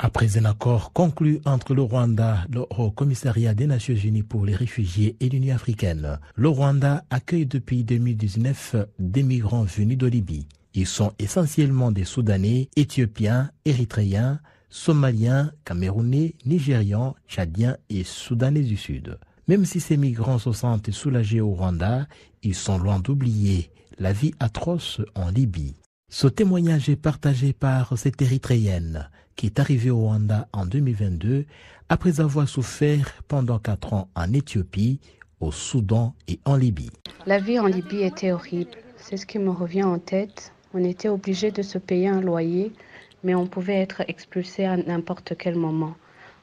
Après un accord conclu entre le Rwanda, le Haut Commissariat des Nations Unies pour les réfugiés et l'Union africaine, le Rwanda accueille depuis 2019 des migrants venus de Libye. Ils sont essentiellement des Soudanais, Éthiopiens, Érythréens, Somaliens, Camerounais, Nigérians, Tchadiens et Soudanais du Sud. Même si ces migrants se sentent soulagés au Rwanda, ils sont loin d'oublier la vie atroce en Libye. Ce témoignage est partagé par cette Érythréenne qui est arrivée au Rwanda en 2022 après avoir souffert pendant quatre ans en Éthiopie, au Soudan et en Libye. La vie en Libye était horrible. C'est ce qui me revient en tête. On était obligé de se payer un loyer, mais on pouvait être expulsé à n'importe quel moment.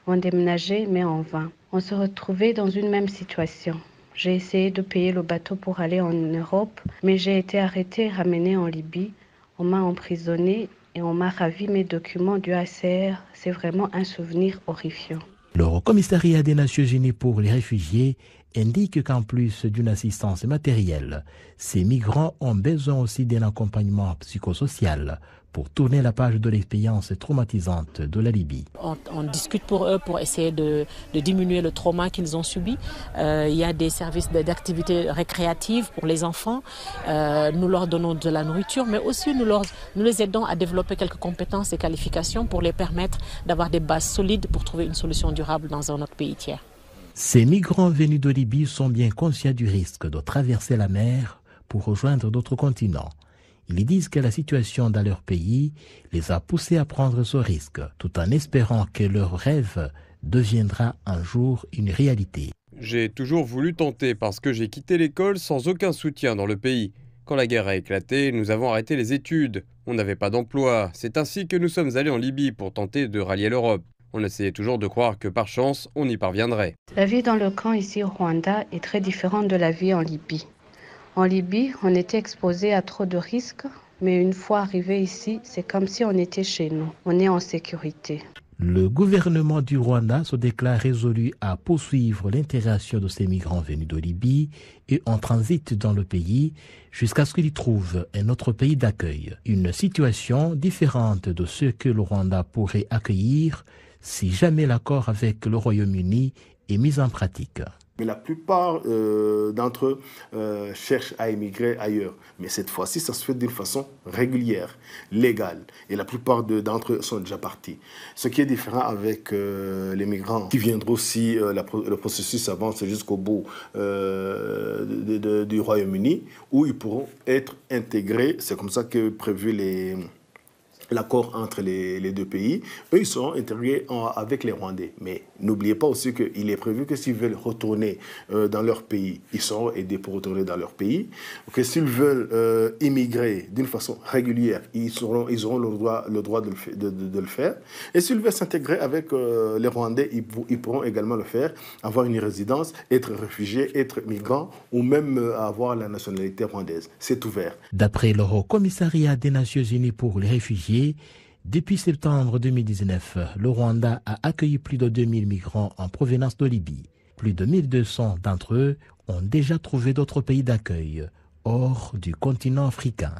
On déménageait, mais en vain. On se retrouvait dans une même situation. J'ai essayé de payer le bateau pour aller en Europe, mais j'ai été arrêté et ramené en Libye on m'a emprisonné et on m'a ravi mes documents du ACR. C'est vraiment un souvenir horrifiant. Le Commissariat des Nations Unies pour les réfugiés indique qu'en plus d'une assistance matérielle, ces migrants ont besoin aussi d'un accompagnement psychosocial pour tourner la page de l'expérience traumatisante de la Libye. On, discute pour eux pour essayer de, diminuer le trauma qu'ils ont subi. Euh, il y a des services d'activités récréatives pour les enfants. Euh, nous leur donnons de la nourriture, mais aussi nous, nous les aidons à développer quelques compétences et qualifications pour les permettre d'avoir des bases solides pour trouver une solution durable dans un autre pays tiers. Ces migrants venus de Libye sont bien conscients du risque de traverser la mer pour rejoindre d'autres continents. Ils disent que la situation dans leur pays les a poussés à prendre ce risque, tout en espérant que leur rêve deviendra un jour une réalité. J'ai toujours voulu tenter parce que j'ai quitté l'école sans aucun soutien dans le pays. Quand la guerre a éclaté, nous avons arrêté les études. On n'avait pas d'emploi. C'est ainsi que nous sommes allés en Libye pour tenter de rallier l'Europe. On essayait toujours de croire que par chance, on y parviendrait. La vie dans le camp ici au Rwanda est très différente de la vie en Libye. En Libye, on était exposé à trop de risques, mais une fois arrivé ici, c'est comme si on était chez nous. On est en sécurité. Le gouvernement du Rwanda se déclare résolu à poursuivre l'intégration de ces migrants venus de Libye et en transit dans le pays jusqu'à ce qu'ils trouvent un autre pays d'accueil. Une situation différente de ce que le Rwanda pourrait accueillir si jamais l'accord avec le Royaume-Uni est mis en pratique. Mais la plupart euh, d'entre eux euh, cherchent à émigrer ailleurs. Mais cette fois-ci, ça se fait d'une façon régulière, légale. Et la plupart d'entre eux sont déjà partis. Ce qui est différent avec euh, les migrants qui viendront si le processus avance jusqu'au bout du Royaume-Uni, où ils pourront être intégrés. C'est comme ça que prévu les l'accord entre les, deux pays, eux, ils seront intégrés avec les Rwandais. Mais n'oubliez pas aussi qu'il est prévu que s'ils veulent retourner euh, dans leur pays, ils seront aidés pour retourner dans leur pays. Que s'ils veulent euh, immigrer d'une façon régulière, ils, seront, ils auront le droit, le droit de, le, de, le faire. Et s'ils veulent s'intégrer avec euh, les Rwandais, ils, pourront également le faire, avoir une résidence, être réfugié, être migrant ou même avoir la nationalité rwandaise. C'est ouvert. D'après le Commissariat des Nations Unies pour les réfugiés, depuis septembre 2019, le Rwanda a accueilli plus de 2000 migrants en provenance de Libye. Plus de 1200 d'entre eux ont déjà trouvé d'autres pays d'accueil hors du continent africain.